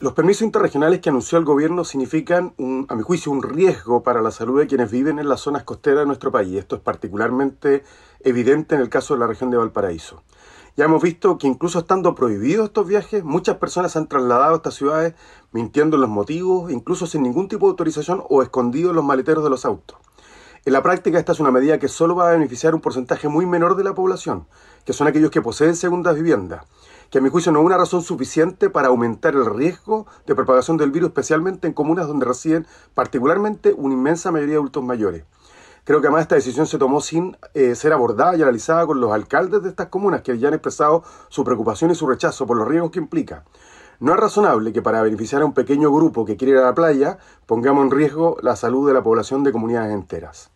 Los permisos interregionales que anunció el gobierno significan, a mi juicio, un riesgo para la salud de quienes viven en las zonas costeras de nuestro país. Esto es particularmente evidente en el caso de la región de Valparaíso. Ya hemos visto que incluso estando prohibidos estos viajes, muchas personas han trasladado a estas ciudades mintiendo los motivos, incluso sin ningún tipo de autorización o escondidos en los maleteros de los autos. En la práctica esta es una medida que solo va a beneficiar un porcentaje muy menor de la población, que son aquellos que poseen segundas viviendas, que a mi juicio no es una razón suficiente para aumentar el riesgo de propagación del virus, especialmente en comunas donde residen particularmente una inmensa mayoría de adultos mayores. Creo que además esta decisión se tomó sin eh, ser abordada y analizada con los alcaldes de estas comunas, que ya han expresado su preocupación y su rechazo por los riesgos que implica. No es razonable que para beneficiar a un pequeño grupo que quiere ir a la playa pongamos en riesgo la salud de la población de comunidades enteras.